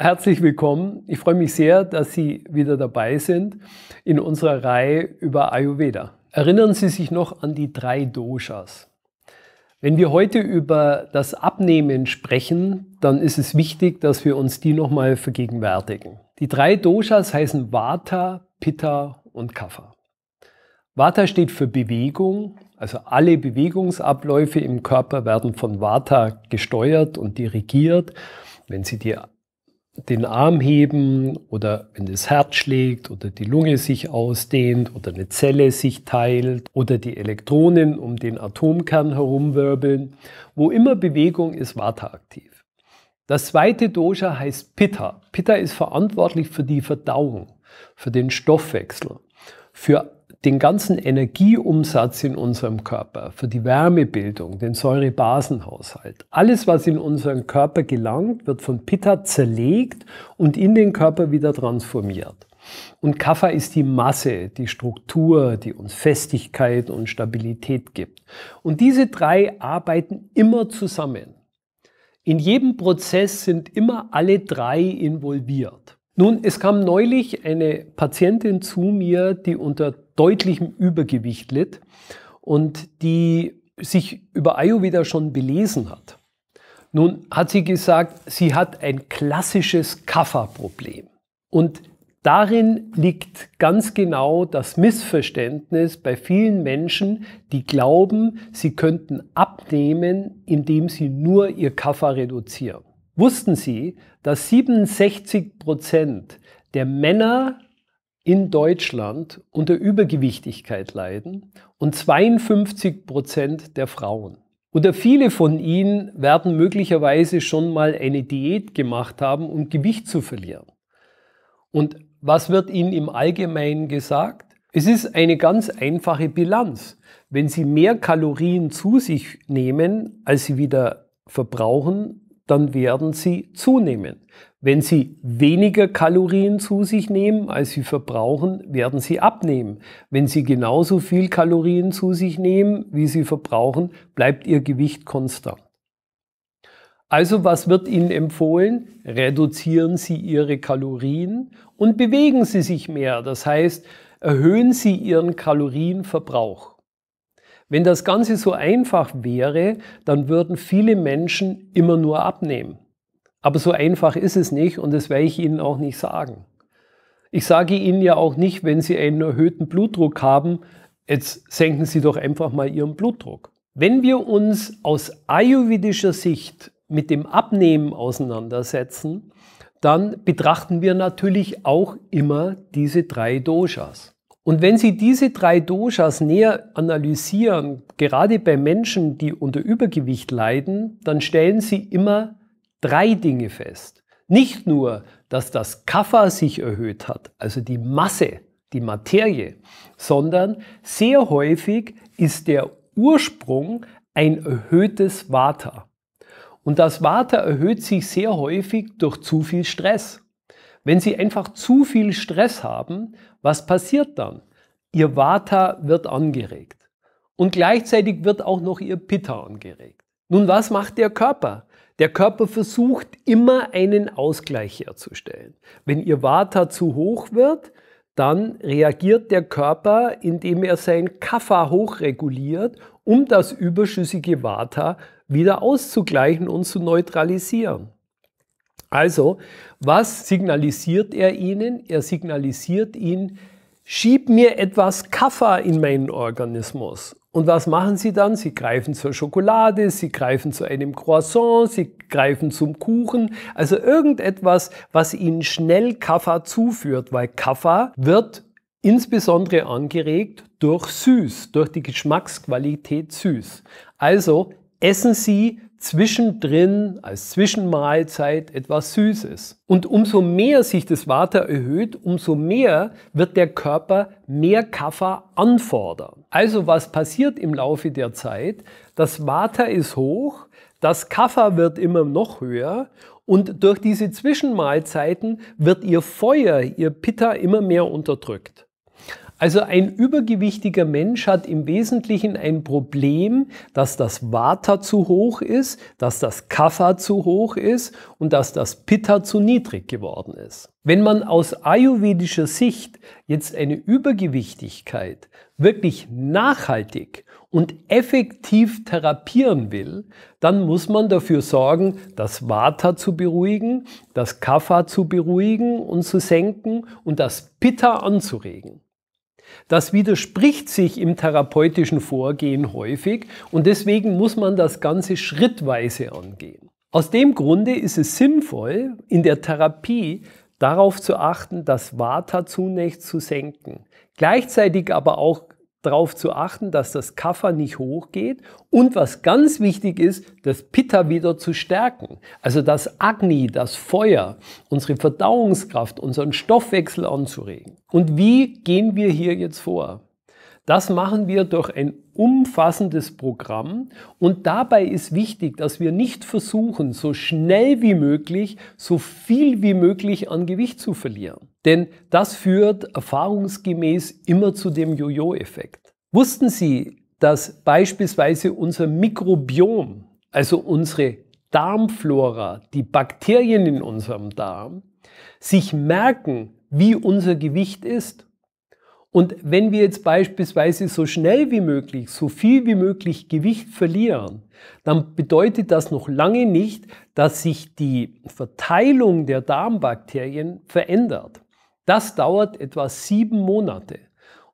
Herzlich willkommen. Ich freue mich sehr, dass Sie wieder dabei sind in unserer Reihe über Ayurveda. Erinnern Sie sich noch an die drei Doshas. Wenn wir heute über das Abnehmen sprechen, dann ist es wichtig, dass wir uns die nochmal vergegenwärtigen. Die drei Doshas heißen Vata, Pitta und Kapha. Vata steht für Bewegung, also alle Bewegungsabläufe im Körper werden von Vata gesteuert und dirigiert. Wenn Sie die den Arm heben oder wenn das Herz schlägt oder die Lunge sich ausdehnt oder eine Zelle sich teilt oder die Elektronen um den Atomkern herumwirbeln. Wo immer Bewegung ist, Vata aktiv. Das zweite Dosha heißt Pitta. Pitta ist verantwortlich für die Verdauung, für den Stoffwechsel, für den ganzen Energieumsatz in unserem Körper, für die Wärmebildung, den Säurebasenhaushalt. Alles, was in unseren Körper gelangt, wird von Pitta zerlegt und in den Körper wieder transformiert. Und Kapha ist die Masse, die Struktur, die uns Festigkeit und Stabilität gibt. Und diese drei arbeiten immer zusammen. In jedem Prozess sind immer alle drei involviert. Nun, es kam neulich eine Patientin zu mir, die unter deutlichem Übergewicht litt und die sich über Ayurveda schon belesen hat. Nun hat sie gesagt, sie hat ein klassisches Kaffa-Problem. Und darin liegt ganz genau das Missverständnis bei vielen Menschen, die glauben, sie könnten abnehmen, indem sie nur ihr Kaffa reduzieren. Wussten Sie, dass 67 Prozent der Männer in Deutschland unter Übergewichtigkeit leiden und 52 Prozent der Frauen. Oder viele von ihnen werden möglicherweise schon mal eine Diät gemacht haben, um Gewicht zu verlieren. Und was wird ihnen im Allgemeinen gesagt? Es ist eine ganz einfache Bilanz. Wenn sie mehr Kalorien zu sich nehmen, als sie wieder verbrauchen, dann werden sie zunehmen. Wenn sie weniger Kalorien zu sich nehmen, als sie verbrauchen, werden sie abnehmen. Wenn sie genauso viel Kalorien zu sich nehmen, wie sie verbrauchen, bleibt ihr Gewicht konstant. Also was wird Ihnen empfohlen? Reduzieren Sie Ihre Kalorien und bewegen Sie sich mehr. Das heißt, erhöhen Sie Ihren Kalorienverbrauch. Wenn das Ganze so einfach wäre, dann würden viele Menschen immer nur abnehmen. Aber so einfach ist es nicht und das werde ich Ihnen auch nicht sagen. Ich sage Ihnen ja auch nicht, wenn Sie einen erhöhten Blutdruck haben, jetzt senken Sie doch einfach mal Ihren Blutdruck. Wenn wir uns aus ayurvedischer Sicht mit dem Abnehmen auseinandersetzen, dann betrachten wir natürlich auch immer diese drei Doshas. Und wenn Sie diese drei Doshas näher analysieren, gerade bei Menschen, die unter Übergewicht leiden, dann stellen Sie immer drei Dinge fest. Nicht nur, dass das Kapha sich erhöht hat, also die Masse, die Materie, sondern sehr häufig ist der Ursprung ein erhöhtes Vata. Und das Vata erhöht sich sehr häufig durch zu viel Stress. Wenn Sie einfach zu viel Stress haben, was passiert dann? Ihr Vata wird angeregt und gleichzeitig wird auch noch Ihr Pitta angeregt. Nun, was macht der Körper? Der Körper versucht immer einen Ausgleich herzustellen. Wenn Ihr Vata zu hoch wird, dann reagiert der Körper, indem er sein Kapha hochreguliert, um das überschüssige Vata wieder auszugleichen und zu neutralisieren. Also, was signalisiert er ihnen? Er signalisiert ihnen, schieb mir etwas Kaffer in meinen Organismus. Und was machen sie dann? Sie greifen zur Schokolade, sie greifen zu einem Croissant, sie greifen zum Kuchen, also irgendetwas, was ihnen schnell Kaffer zuführt, weil Kaffer wird insbesondere angeregt durch süß, durch die Geschmacksqualität süß. Also essen Sie zwischendrin als Zwischenmahlzeit etwas Süßes. Und umso mehr sich das Water erhöht, umso mehr wird der Körper mehr Kaffer anfordern. Also was passiert im Laufe der Zeit? Das Water ist hoch, das Kaffer wird immer noch höher und durch diese Zwischenmahlzeiten wird ihr Feuer, ihr Pitta immer mehr unterdrückt. Also ein übergewichtiger Mensch hat im Wesentlichen ein Problem, dass das Vata zu hoch ist, dass das Kapha zu hoch ist und dass das Pitta zu niedrig geworden ist. Wenn man aus ayurvedischer Sicht jetzt eine Übergewichtigkeit wirklich nachhaltig und effektiv therapieren will, dann muss man dafür sorgen, das Vata zu beruhigen, das Kapha zu beruhigen und zu senken und das Pitta anzuregen. Das widerspricht sich im therapeutischen Vorgehen häufig und deswegen muss man das Ganze schrittweise angehen. Aus dem Grunde ist es sinnvoll, in der Therapie darauf zu achten, das Vata zunächst zu senken, gleichzeitig aber auch darauf zu achten, dass das Kaffer nicht hochgeht und was ganz wichtig ist, das Pitta wieder zu stärken. Also das Agni, das Feuer, unsere Verdauungskraft, unseren Stoffwechsel anzuregen. Und wie gehen wir hier jetzt vor? Das machen wir durch ein umfassendes Programm und dabei ist wichtig, dass wir nicht versuchen, so schnell wie möglich, so viel wie möglich an Gewicht zu verlieren. Denn das führt erfahrungsgemäß immer zu dem Jojo-Effekt. Wussten Sie, dass beispielsweise unser Mikrobiom, also unsere Darmflora, die Bakterien in unserem Darm, sich merken, wie unser Gewicht ist? Und wenn wir jetzt beispielsweise so schnell wie möglich, so viel wie möglich Gewicht verlieren, dann bedeutet das noch lange nicht, dass sich die Verteilung der Darmbakterien verändert. Das dauert etwa sieben Monate.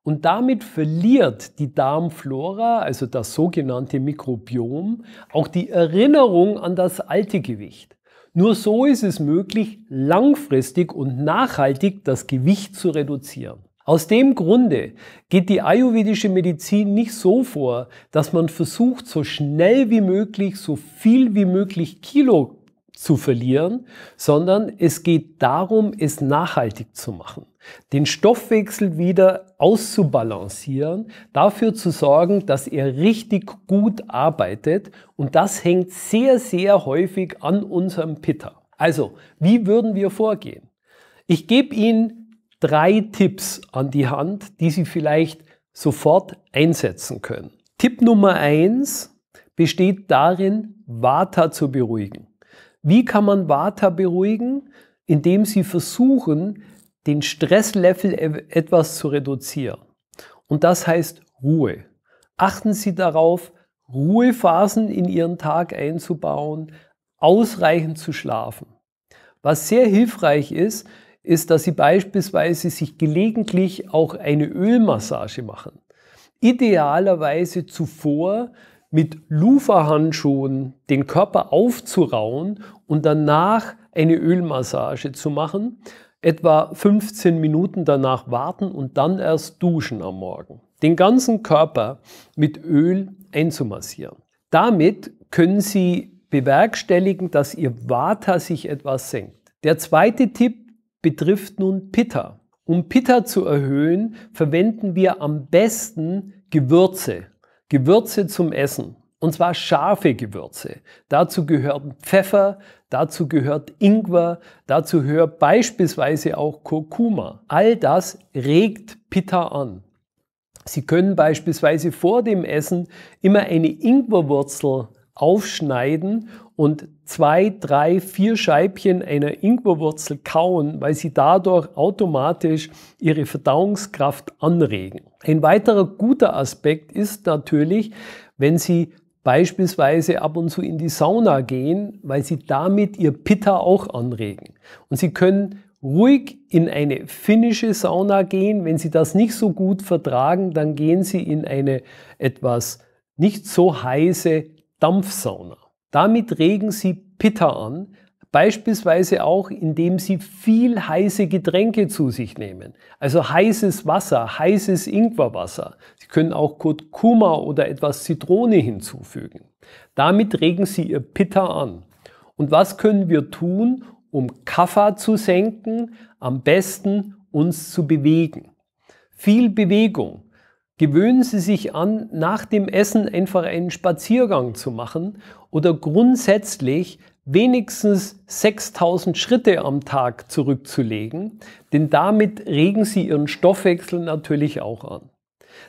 Und damit verliert die Darmflora, also das sogenannte Mikrobiom, auch die Erinnerung an das alte Gewicht. Nur so ist es möglich, langfristig und nachhaltig das Gewicht zu reduzieren. Aus dem Grunde geht die ayurvedische Medizin nicht so vor, dass man versucht, so schnell wie möglich, so viel wie möglich Kilo zu verlieren, sondern es geht darum, es nachhaltig zu machen, den Stoffwechsel wieder auszubalancieren, dafür zu sorgen, dass er richtig gut arbeitet und das hängt sehr, sehr häufig an unserem Pitta. Also, wie würden wir vorgehen? Ich gebe Ihnen drei Tipps an die Hand, die Sie vielleicht sofort einsetzen können. Tipp Nummer eins besteht darin, Vata zu beruhigen. Wie kann man Vata beruhigen? Indem sie versuchen, den Stresslevel e-, etwas zu reduzieren. Und das heißt Ruhe. Achten Sie darauf, Ruhephasen in Ihren Tag einzubauen, ausreichend zu schlafen. Was sehr hilfreich ist, ist, dass Sie beispielsweise sich gelegentlich auch eine Ölmassage machen. Idealerweise zuvor, mit Luferhandschuhen den Körper aufzurauen und danach eine Ölmassage zu machen, etwa 15 Minuten danach warten und dann erst duschen am Morgen. Den ganzen Körper mit Öl einzumassieren. Damit können Sie bewerkstelligen, dass Ihr Vata sich etwas senkt. Der zweite Tipp betrifft nun Pitta. Um Pitta zu erhöhen, verwenden wir am besten Gewürze, Gewürze zum Essen. Und zwar scharfe Gewürze. Dazu gehört Pfeffer, dazu gehört Ingwer, dazu gehört beispielsweise auch Kurkuma. All das regt Pitta an. Sie können beispielsweise vor dem Essen immer eine Ingwerwurzel aufschneiden und zwei, drei, vier Scheibchen einer Ingwerwurzel kauen, weil sie dadurch automatisch ihre Verdauungskraft anregen. Ein weiterer guter Aspekt ist natürlich, wenn Sie beispielsweise ab und zu in die Sauna gehen, weil Sie damit Ihr Pitta auch anregen. Und Sie können ruhig in eine finnische Sauna gehen. Wenn Sie das nicht so gut vertragen, dann gehen Sie in eine etwas nicht so heiße Dampfsauna. Damit regen Sie Pitta an, beispielsweise auch indem Sie viel heiße Getränke zu sich nehmen. Also heißes Wasser, heißes Ingwerwasser. Sie können auch Kurkuma oder etwas Zitrone hinzufügen. Damit regen Sie Ihr Pitta an. Und was können wir tun, um Kapha zu senken? Am besten uns zu bewegen. Viel Bewegung, Gewöhnen Sie sich an, nach dem Essen einfach einen Spaziergang zu machen oder grundsätzlich wenigstens 6000 Schritte am Tag zurückzulegen, denn damit regen Sie Ihren Stoffwechsel natürlich auch an.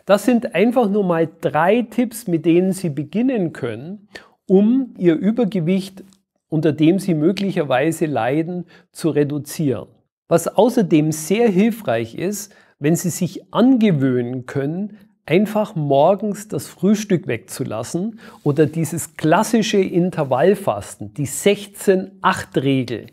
Das sind einfach nur mal drei Tipps, mit denen Sie beginnen können, um Ihr Übergewicht, unter dem Sie möglicherweise leiden, zu reduzieren. Was außerdem sehr hilfreich ist, wenn Sie sich angewöhnen können, einfach morgens das Frühstück wegzulassen oder dieses klassische Intervallfasten, die 16-8-Regel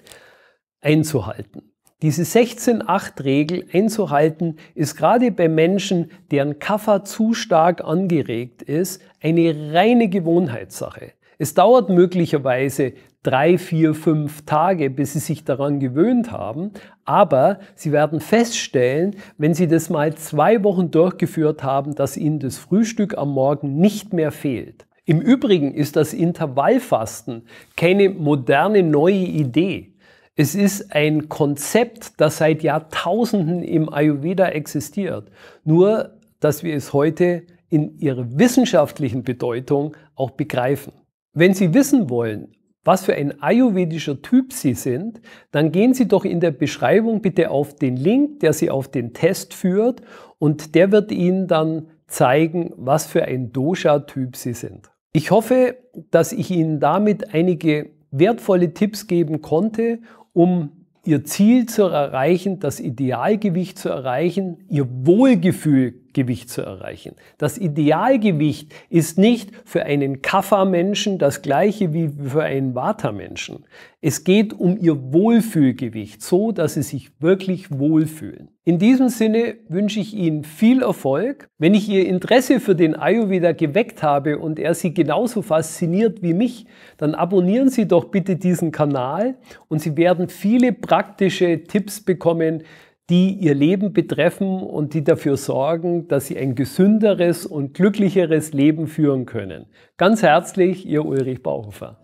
einzuhalten. Diese 16-8-Regel einzuhalten ist gerade bei Menschen, deren Kaffer zu stark angeregt ist, eine reine Gewohnheitssache. Es dauert möglicherweise drei, vier, fünf Tage, bis sie sich daran gewöhnt haben. Aber sie werden feststellen, wenn sie das mal zwei Wochen durchgeführt haben, dass ihnen das Frühstück am Morgen nicht mehr fehlt. Im Übrigen ist das Intervallfasten keine moderne neue Idee. Es ist ein Konzept, das seit Jahrtausenden im Ayurveda existiert. Nur, dass wir es heute in ihrer wissenschaftlichen Bedeutung auch begreifen. Wenn Sie wissen wollen, was für ein ayurvedischer Typ Sie sind, dann gehen Sie doch in der Beschreibung bitte auf den Link, der Sie auf den Test führt und der wird Ihnen dann zeigen, was für ein Dosha-Typ Sie sind. Ich hoffe, dass ich Ihnen damit einige wertvolle Tipps geben konnte, um Ihr Ziel zu erreichen, das Idealgewicht zu erreichen, Ihr Wohlgefühl Gewicht zu erreichen. Das Idealgewicht ist nicht für einen Kaffermenschen das gleiche wie für einen Vata-Menschen. Es geht um ihr Wohlfühlgewicht, so dass sie sich wirklich wohlfühlen. In diesem Sinne wünsche ich Ihnen viel Erfolg. Wenn ich Ihr Interesse für den Ayurveda geweckt habe und er Sie genauso fasziniert wie mich, dann abonnieren Sie doch bitte diesen Kanal und Sie werden viele praktische Tipps bekommen, die ihr Leben betreffen und die dafür sorgen, dass sie ein gesünderes und glücklicheres Leben führen können. Ganz herzlich, ihr Ulrich Bauhofer.